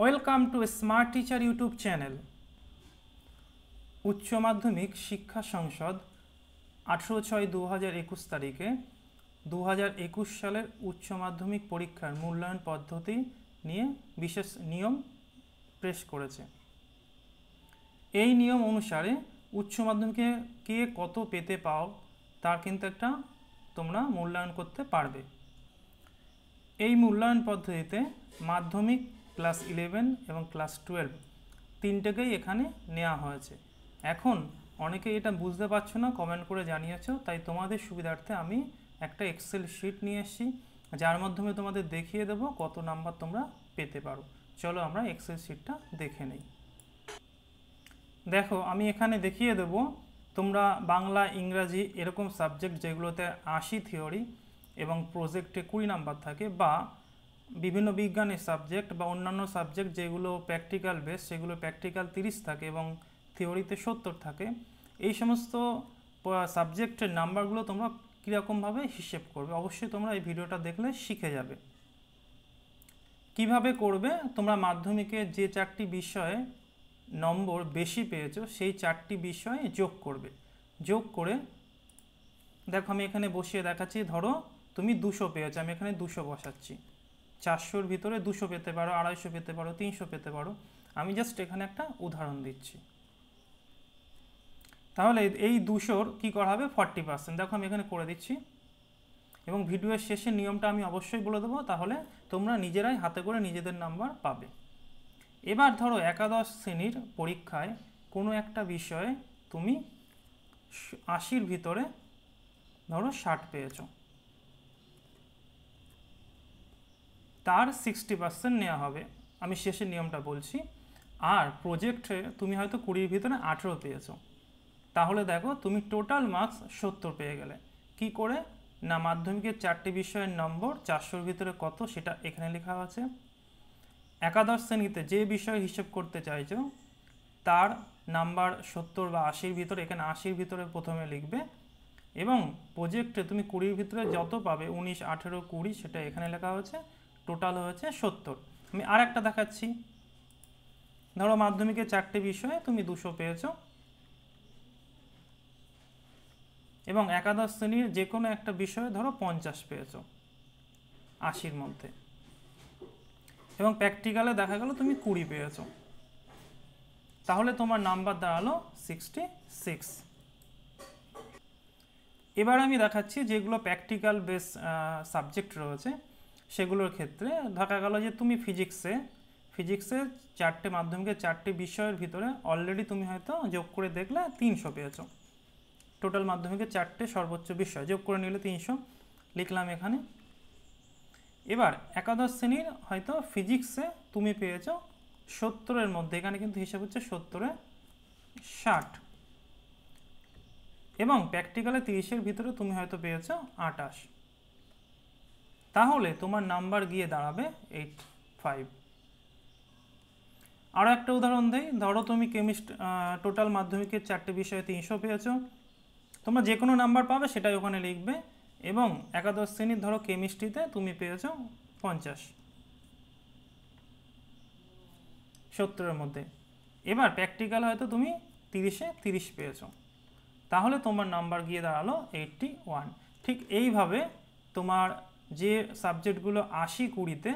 welcome to smart teacher YouTube channel উচ্চ মাধ্যমিক শিক্ষা সংসদ আঠেরো ছয় দু হাজার একুশ তারিখে দু হাজার একুশ সালের উচ্চ মাধ্যমিক পরীক্ষার মূল্যায়ন পদ্ধতি নিয়ে বিশেষ নিয়ম পেশ করেছে এই নিয়ম অনুসারে উচ্চ মাধ্যমিকে কে কত পেতে পাও তার কিন্তু একটা তোমরা মূল্যায়ন করতে পারবে এই মূল্যায়ন পদ্ধতিতে মাধ্যমিক ক্লাস ইলেভেন এবং ক্লাস টুয়েলভ তিনটেকেই এখানে নেওয়া হয়েছে এখন অনেকে এটা বুঝতে পারছো না কমেন্ট করে জানিয়েছ তাই তোমাদের সুবিধার্থে আমি একটা এক্সেল শিট নিয়ে এসেছি যার মাধ্যমে তোমাদের দেখিয়ে দেব কত নাম্বার তোমরা পেতে পারো চলো আমরা এক্সেল শিটটা দেখে নেই দেখো আমি এখানে দেখিয়ে দেব তোমরা বাংলা ইংরাজি এরকম সাবজেক্ট যেগুলোতে আশি থিওরি এবং প্রজেক্টে কুড়ি নাম্বার থাকে বা বিভিন্ন বিজ্ঞানের সাবজেক্ট বা অন্যান্য সাবজেক্ট যেগুলো প্র্যাকটিক্যাল বেস সেগুলো প্র্যাকটিক্যাল তিরিশ থাকে এবং থিওরিতে সত্তর থাকে এই সমস্ত সাবজেক্টের নাম্বারগুলো তোমরা কীরকমভাবে হিসেব করবে অবশ্যই তোমরা এই ভিডিওটা দেখলে শিখে যাবে কিভাবে করবে তোমরা মাধ্যমিকে যে চারটি বিষয়ে নম্বর বেশি পেয়েছো সেই চারটি বিষয়ে যোগ করবে যোগ করে দেখো আমি এখানে বসিয়ে দেখাচ্ছি ধরো তুমি দুশো পেয়েছো আমি এখানে দুশো বসাচ্ছি চারশোর ভিতরে দুশো পেতে পারো আড়াইশো পেতে পারো তিনশো পেতে পারো আমি জাস্ট এখানে একটা উদাহরণ দিচ্ছি তাহলে এই দুশোর কী করা হবে ফর্টি পার্সেন্ট দেখো আমি এখানে করে দিচ্ছি এবং ভিডিওর শেষে নিয়মটা আমি অবশ্যই বলে দেবো তাহলে তোমরা নিজেরাই হাতে করে নিজেদের নাম্বার পাবে এবার ধরো একাদশ শ্রেণীর পরীক্ষায় কোনো একটা বিষয়ে তুমি আশির ভিতরে ধরো ষাট পেয়েছো তার সিক্সটি পার্সেন্ট নেওয়া হবে আমি শেষের নিয়মটা বলছি আর প্রজেক্টে তুমি হয়তো কুড়ির ভিতরে আঠেরো পেয়েছো তাহলে দেখো তুমি টোটাল মার্কস সত্তর পেয়ে গেলে কি করে না মাধ্যমিকের চারটি বিষয়ের নম্বর চারশোর ভিতরে কত সেটা এখানে লেখা আছে একাদশ শ্রেণীতে যে বিষয় হিসেব করতে চাইছো তার নাম্বার সত্তর বা আশির ভিতরে এখানে আশির ভিতরে প্রথমে লিখবে এবং প্রজেক্টে তুমি কুড়ির ভিতরে যত পাবে উনিশ আঠেরো কুড়ি সেটা এখানে লেখা হয়েছে টোটাল হয়েছে সত্তর আমি আর একটা দেখাচ্ছি ধরো মাধ্যমিকে চারটে বিষয়ে তুমি দুশো পেয়েছো এবং একাদশ শ্রেণীর যে কোনো একটা বিষয়ে ধরো পঞ্চাশ পেয়েছো আশির মধ্যে এবং প্র্যাকটিক্যালে দেখা গেল তুমি কুড়ি পেয়েছো তাহলে তোমার নাম্বার দাঁড়ালো সিক্সটি সিক্স এবার আমি দেখাচ্ছি যেগুলো প্র্যাকটিক্যাল বেস সাবজেক্ট রয়েছে সেগুলোর ক্ষেত্রে দেখা গেল যে তুমি ফিজিক্সে ফিজিক্সে চারটে মাধ্যমিকে চারটে বিষয়ের ভিতরে অলরেডি তুমি হয়তো যোগ করে দেখলে তিনশো পেয়েছো টোটাল মাধ্যমিকে চারটে সর্বোচ্চ বিষয় যোগ করে নিলে তিনশো লিখলাম এখানে এবার একাদশ শ্রেণীর হয়তো ফিজিক্সে তুমি পেয়েছো সত্তরের মধ্যে এখানে কিন্তু হিসাব হচ্ছে সত্তরে ষাট এবং প্র্যাকটিক্যালে তিরিশের ভিতরে তুমি হয়তো পেয়েছো আটাশ তাহলে তোমার নাম্বার গিয়ে দাঁড়াবে এইট ফাইভ আরও একটা উদাহরণ দেই ধরো তুমি কেমিস্ট টোটাল মাধ্যমিকের চারটে বিষয়ে তিনশো পেয়েছো তোমরা যে কোনো নাম্বার পাবে সেটাই ওখানে লিখবে এবং একাদশ শ্রেণীর ধরো কেমিস্ট্রিতে তুমি পেয়েছো পঞ্চাশ সত্তরের মধ্যে এবার প্র্যাকটিক্যাল হয়তো তুমি তিরিশে তিরিশ পেয়েছো তাহলে তোমার নাম্বার গিয়ে দাঁড়ালো এইটটি ওয়ান ঠিক এইভাবে তোমার যে সাবজেক্টগুলো আশি কুড়িতে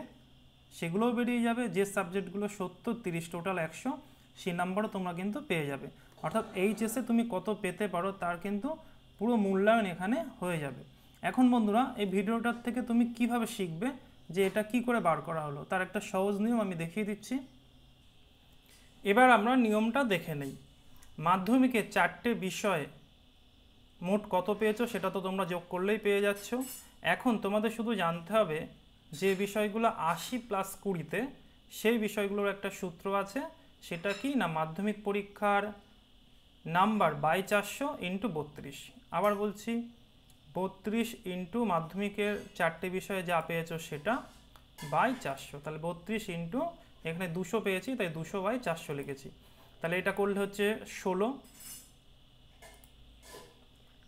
সেগুলোও বেরিয়ে যাবে যে সাবজেক্টগুলো সত্তর তিরিশ টোটাল একশো সেই নাম্বারও তোমরা কিন্তু পেয়ে যাবে অর্থাৎ এইচএসে তুমি কত পেতে পারো তার কিন্তু পুরো মূল্যায়ন এখানে হয়ে যাবে এখন বন্ধুরা এই ভিডিওটার থেকে তুমি কিভাবে শিখবে যে এটা কি করে বার করা হলো তার একটা সহজ নিয়ম আমি দেখিয়ে দিচ্ছি এবার আমরা নিয়মটা দেখে নেই মাধ্যমিকে চারটে বিষয়ে মোট কত পেয়েছো সেটা তো তোমরা যোগ করলেই পেয়ে যাচ্ছ এখন তোমাদের শুধু জানতে হবে যে বিষয়গুলো আশি প্লাস কুড়িতে সেই বিষয়গুলোর একটা সূত্র আছে সেটা কি না মাধ্যমিক পরীক্ষার নাম্বার বাই চারশো ইন্টু বত্রিশ আবার বলছি বত্রিশ ইন্টু মাধ্যমিকের চারটে বিষয়ে যা পেয়েছ সেটা বাই চারশো তাহলে বত্রিশ ইন্টু এখানে দুশো পেয়েছি তাই দুশো বাই চারশো লিখেছি তাহলে এটা করলে হচ্ছে ষোলো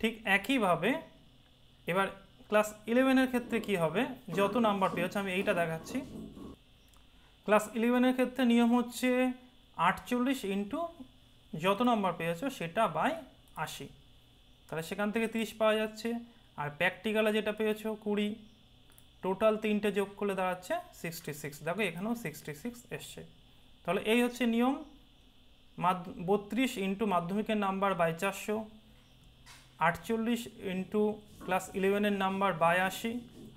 ঠিক একইভাবে এবার ক্লাস ইলেভেনের ক্ষেত্রে কি হবে যত নাম্বার পেয়েছে আমি এইটা দেখাচ্ছি ক্লাস ইলেভেনের ক্ষেত্রে নিয়ম হচ্ছে আটচল্লিশ ইন্টু যত নাম্বার পেয়েছো সেটা বাই আশি তাহলে সেখান থেকে তিরিশ পাওয়া যাচ্ছে আর প্র্যাকটিক্যালে যেটা পেয়েছ কুড়ি টোটাল তিনটে যোগ করলে দাঁড়াচ্ছে সিক্সটি সিক্স দেখো এখানেও সিক্সটি সিক্স এসছে তাহলে এই হচ্ছে নিয়ম মাধ্য বত্রিশ ইন্টু মাধ্যমিকের নাম্বার বাই চারশো আটচল্লিশ ইন্টু ক্লাস ইলেভেনের নাম্বার বাই আশি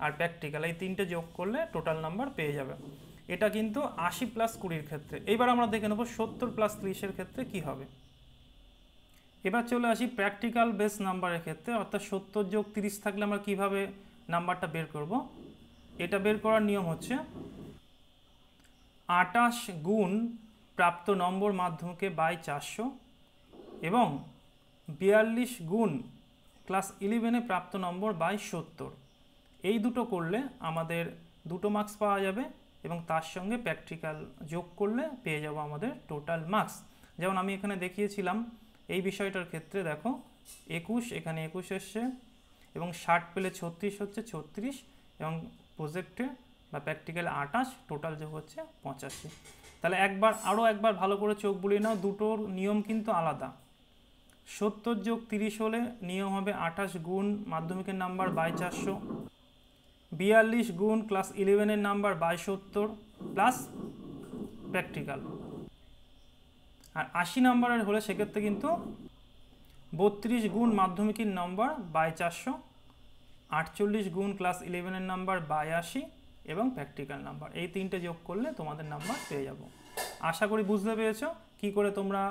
আর প্র্যাকটিক্যাল এই তিনটে যোগ করলে টোটাল নাম্বার পেয়ে যাবে এটা কিন্তু আশি প্লাস কুড়ির ক্ষেত্রে এইবার আমরা দেখে নেবো সত্তর প্লাস ত্রিশের ক্ষেত্রে কি হবে এবার চলে আসি প্র্যাকটিক্যাল বেস নাম্বারের ক্ষেত্রে অর্থাৎ সত্তর যোগ তিরিশ থাকলে আমরা কিভাবে নাম্বারটা বের করব এটা বের করার নিয়ম হচ্ছে আটাশ গুণ প্রাপ্ত নম্বর মাধ্যমকে বাই চারশো এবং বিয়াল্লিশ গুণ ক্লাস ইলেভেনে প্রাপ্ত নম্বর বাই সত্তর এই দুটো করলে আমাদের দুটো মার্কস পাওয়া যাবে এবং তার সঙ্গে প্র্যাকটিক্যাল যোগ করলে পেয়ে যাব আমাদের টোটাল মার্কস যেমন আমি এখানে দেখিয়েছিলাম এই বিষয়টার ক্ষেত্রে দেখো একুশ এখানে একুশ এসছে এবং ষাট পেলে ছত্রিশ হচ্ছে ছত্রিশ এবং প্রজেক্টে বা প্র্যাকটিক্যাল আটাশ টোটাল যোগ হচ্ছে পঁচাশি তাহলে একবার আরও একবার ভালো করে চোখ বুলিয়ে নাও দুটোর নিয়ম কিন্তু আলাদা সত্তর যোগ তিরিশ হলে নিয়ম হবে আঠাশ গুণ মাধ্যমিকের নাম্বার বাই চারশো বিয়াল্লিশ গুণ ক্লাস ইলেভেনের নাম্বার বাই সত্তর প্লাস প্র্যাকটিক্যাল আর আশি নাম্বারের হলে সেক্ষেত্রে কিন্তু বত্রিশ গুণ মাধ্যমিকের নাম্বার বাই চারশো আটচল্লিশ গুণ ক্লাস ইলেভেনের নাম্বার বাই আশি এবং প্র্যাকটিক্যাল নাম্বার এই তিনটে যোগ করলে তোমাদের নাম্বার পেয়ে যাব আশা করি বুঝতে পেরেছ কি করে তোমরা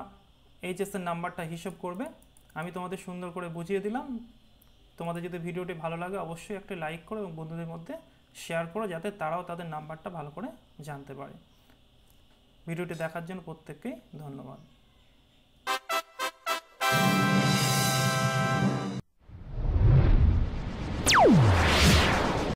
এইচএসের নাম্বারটা হিসেব করবে আমি তোমাদের সুন্দর করে বুঝিয়ে দিলাম তোমাদের যদি ভিডিওটি ভালো লাগে অবশ্যই একটা লাইক করো এবং বন্ধুদের মধ্যে শেয়ার করো যাতে তারাও তাদের নাম্বারটা ভালো করে জানতে পারে ভিডিওটি দেখার জন্য প্রত্যেককেই ধন্যবাদ